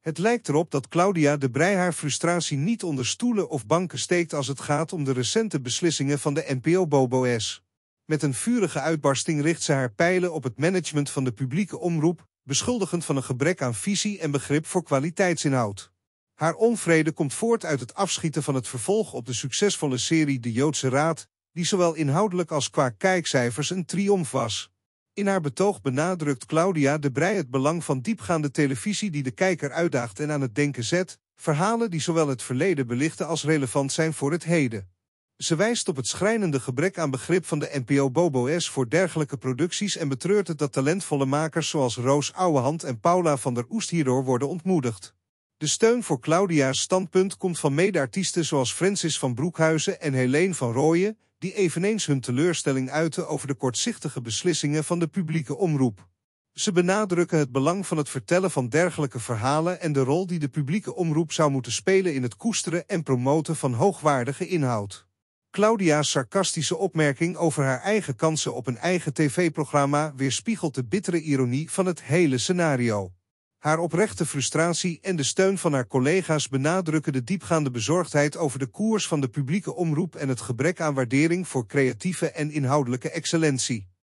Het lijkt erop dat Claudia de Brij haar frustratie niet onder stoelen of banken steekt als het gaat om de recente beslissingen van de NPO-BoboS. Met een vurige uitbarsting richt ze haar pijlen op het management van de publieke omroep, beschuldigend van een gebrek aan visie en begrip voor kwaliteitsinhoud. Haar onvrede komt voort uit het afschieten van het vervolg op de succesvolle serie De Joodse Raad, die zowel inhoudelijk als qua kijkcijfers een triomf was. In haar betoog benadrukt Claudia de Brij het belang van diepgaande televisie die de kijker uitdaagt en aan het denken zet, verhalen die zowel het verleden belichten als relevant zijn voor het heden. Ze wijst op het schrijnende gebrek aan begrip van de NPO Bobo S voor dergelijke producties en betreurt het dat talentvolle makers zoals Roos Ouwehand en Paula van der Oest hierdoor worden ontmoedigd. De steun voor Claudia's standpunt komt van medeartiesten zoals Francis van Broekhuizen en Helene van Rooyen, die eveneens hun teleurstelling uiten over de kortzichtige beslissingen van de publieke omroep. Ze benadrukken het belang van het vertellen van dergelijke verhalen en de rol die de publieke omroep zou moeten spelen in het koesteren en promoten van hoogwaardige inhoud. Claudia's sarcastische opmerking over haar eigen kansen op een eigen tv-programma weerspiegelt de bittere ironie van het hele scenario. Haar oprechte frustratie en de steun van haar collega's benadrukken de diepgaande bezorgdheid over de koers van de publieke omroep en het gebrek aan waardering voor creatieve en inhoudelijke excellentie.